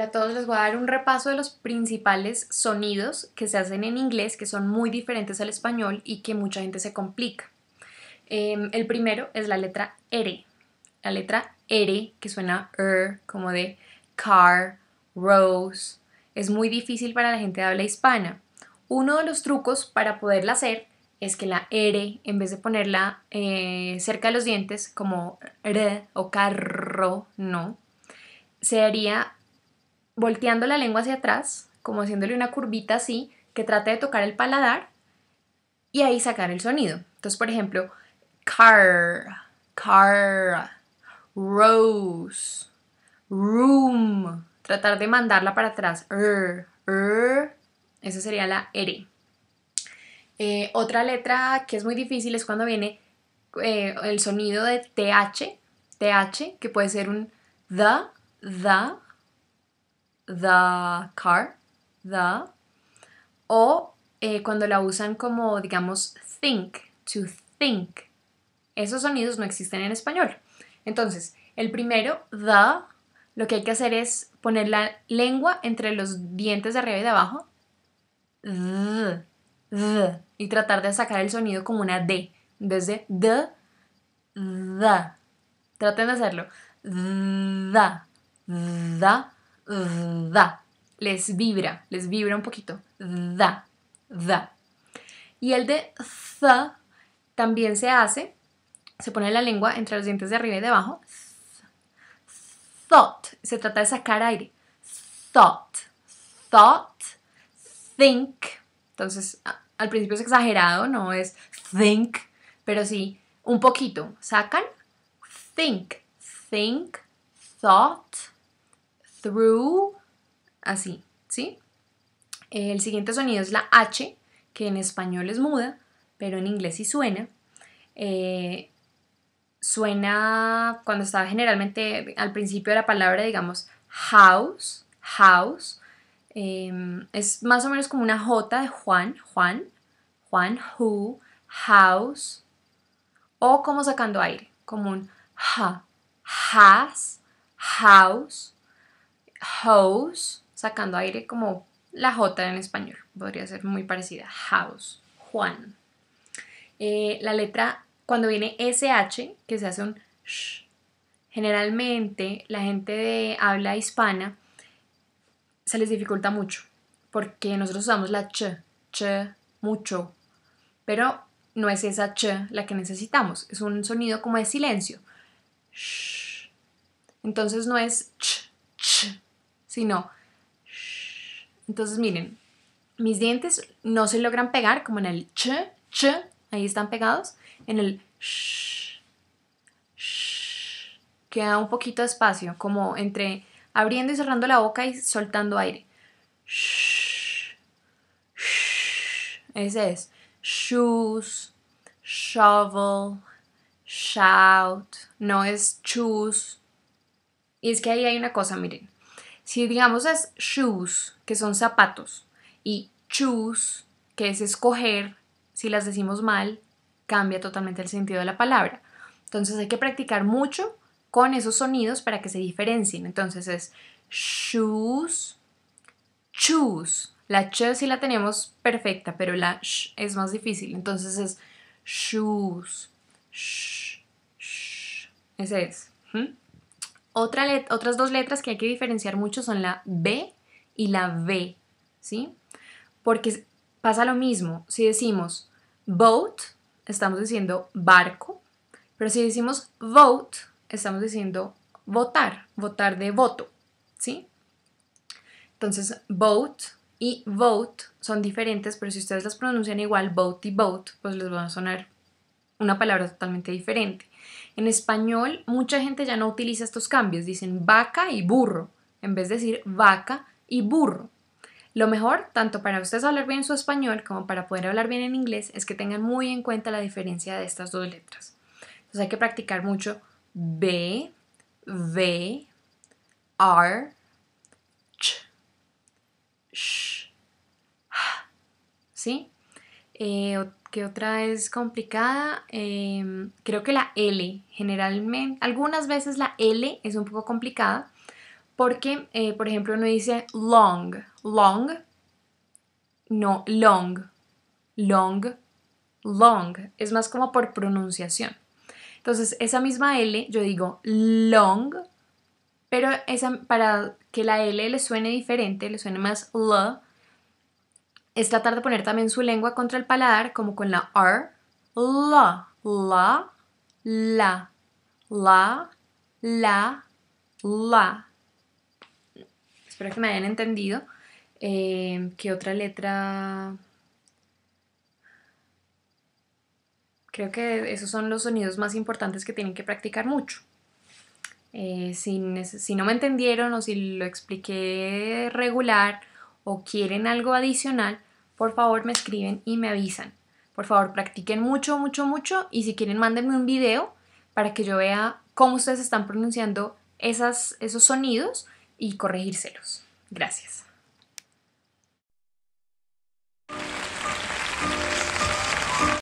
a todos les voy a dar un repaso de los principales sonidos que se hacen en inglés, que son muy diferentes al español y que mucha gente se complica. Em, el primero es la letra R. La letra R, que suena er, como de car, rose. Es muy difícil para la gente de habla hispana. Uno de los trucos para poderla hacer es que la R, en vez de ponerla eh, cerca de los dientes, como R o carro, no, se haría volteando la lengua hacia atrás, como haciéndole una curvita así, que trate de tocar el paladar y ahí sacar el sonido. Entonces, por ejemplo, car, car, rose, room, tratar de mandarla para atrás, er, er, esa sería la R. Eh, otra letra que es muy difícil es cuando viene eh, el sonido de TH, TH, que puede ser un da, da the car, the, o eh, cuando la usan como, digamos, think, to think. Esos sonidos no existen en español. Entonces, el primero, the, lo que hay que hacer es poner la lengua entre los dientes de arriba y de abajo, y tratar de sacar el sonido como una D, en vez de d, Traten de hacerlo da. Les vibra, les vibra un poquito. Da, da. Y el de th también se hace, se pone la lengua entre los dientes de arriba y de abajo. Thought, se trata de sacar aire. Thought, thought, think. Entonces, al principio es exagerado, no es think, pero sí, un poquito. Sacan, think, think, thought, through, así, ¿sí? El siguiente sonido es la H, que en español es muda, pero en inglés sí suena. Eh, suena cuando estaba generalmente al principio de la palabra, digamos, house, house. Em, es más o menos como una J de Juan, Juan, Juan, who, house, o como sacando aire, como un ha, has, house, house, sacando aire como la J en español, podría ser muy parecida, house, Juan. Eh, la letra, cuando viene SH, que se hace un sh, generalmente la gente de habla hispana se les dificulta mucho, porque nosotros usamos la ch, ch, mucho, pero no es esa ch la que necesitamos, es un sonido como de silencio. Sh. Entonces no es ch, sino... Entonces miren, mis dientes no se logran pegar como en el ch, ch, ahí están pegados, en el sh, sh, queda un poquito de espacio, como entre abriendo y cerrando la boca y soltando aire. Sh, sh, ese es. Shoes, shovel, shout, no es choose. Y es que ahí hay una cosa, miren si digamos es shoes, que son zapatos, y choose, que es escoger, si las decimos mal, cambia totalmente el sentido de la palabra. Entonces hay que practicar mucho con esos sonidos para que se diferencien. Entonces es shoes, choose. La ch sí la tenemos perfecta, pero la sh es más difícil. Entonces es shoes, sh, sh. Ese es otras dos letras que hay que diferenciar mucho son la B y la V, ¿sí? Porque pasa lo mismo, si decimos boat, estamos diciendo barco, pero si decimos vote, estamos diciendo votar, votar de voto, ¿sí? Entonces, vote y vote son diferentes, pero si ustedes las pronuncian igual, vote y vote, pues les van a sonar una palabra totalmente diferente. En español, mucha gente ya no utiliza estos cambios, dicen vaca y burro, en vez de decir vaca y burro. Lo mejor, tanto para ustedes hablar bien su español como para poder hablar bien en inglés, es que tengan muy en cuenta la diferencia de estas dos letras. Entonces hay que practicar mucho B, V, R, Ch, Sh, H. ¿Sí? Eh, ¿Qué otra es complicada? Em, creo que la L, generalmente, algunas veces la L es un poco complicada porque, eh, por ejemplo, uno dice long, long, no, long, long, long, es más como por pronunciación. Entonces, esa misma L, yo digo long, pero para que la L le suene diferente, le suene más L es tratar de poner también su lengua contra el paladar, como con la R, la, la, la, la, la, la. Espero que me hayan entendido. Eh, ¿Qué otra letra? Creo que esos son los sonidos más importantes que tienen que practicar mucho. Eh, si no me entendieron o si lo expliqué regular o quieren algo adicional, por favor me escriben y me avisan. Por favor, practiquen mucho, mucho, mucho y si quieren mándenme un video para que yo vea cómo ustedes están pronunciando esos sonidos y corregírselos. Gracias.